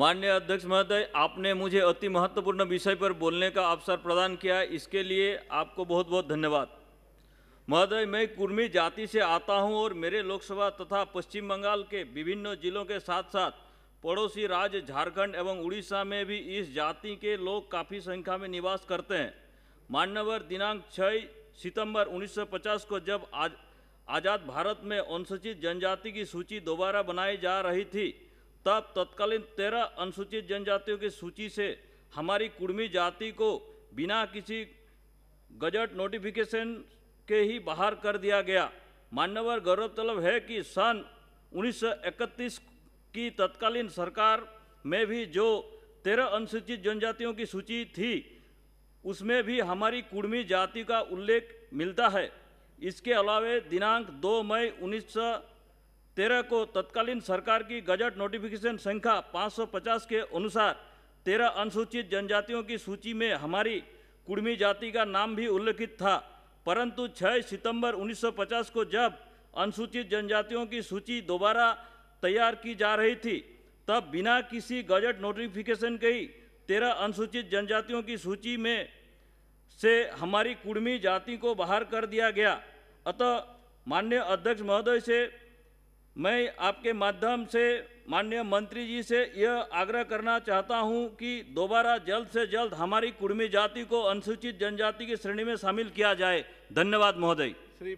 माननीय अध्यक्ष महोदय आपने मुझे अति महत्वपूर्ण विषय पर बोलने का अवसर प्रदान किया इसके लिए आपको बहुत बहुत धन्यवाद महोदय मैं कुर्मी जाति से आता हूं और मेरे लोकसभा तथा पश्चिम बंगाल के विभिन्न जिलों के साथ साथ पड़ोसी राज्य झारखंड एवं उड़ीसा में भी इस जाति के लोग काफ़ी संख्या में निवास करते हैं मान्यवर दिनांक छः सितंबर 1950 को जब आज आज़ाद भारत में अनुसूचित जनजाति की सूची दोबारा बनाई जा रही थी तब तत्कालीन तेरह अनुसूचित जनजातियों की सूची से हमारी कुर्मी जाति को बिना किसी गजट नोटिफिकेशन के ही बाहर कर दिया गया मान्यवर गौरवतलब है कि सन 1931 की तत्कालीन सरकार में भी जो तेरह अनुसूचित जनजातियों की सूची थी उसमें भी हमारी कुर्मी जाति का उल्लेख मिलता है इसके अलावा दिनांक 2 मई उन्नीस तेरह को तत्कालीन सरकार की गजट नोटिफिकेशन संख्या 550 के अनुसार तेरह अनुसूचित जनजातियों की सूची में हमारी कुड़मी जाति का नाम भी उल्लेखित था परंतु 6 सितंबर 1950 को जब अनुसूचित जनजातियों की सूची दोबारा तैयार की जा रही थी तब बिना किसी गजट नोटिफिकेशन के ही तेरह अनुसूचित जनजातियों की सूची में से हमारी कुड़मी जाति को बाहर कर दिया गया अतः माननीय अध्यक्ष महोदय से मैं आपके माध्यम से माननीय मंत्री जी से यह आग्रह करना चाहता हूं कि दोबारा जल्द से जल्द हमारी कुर्मी जाति को अनुसूचित जनजाति की श्रेणी में शामिल किया जाए धन्यवाद महोदय श्री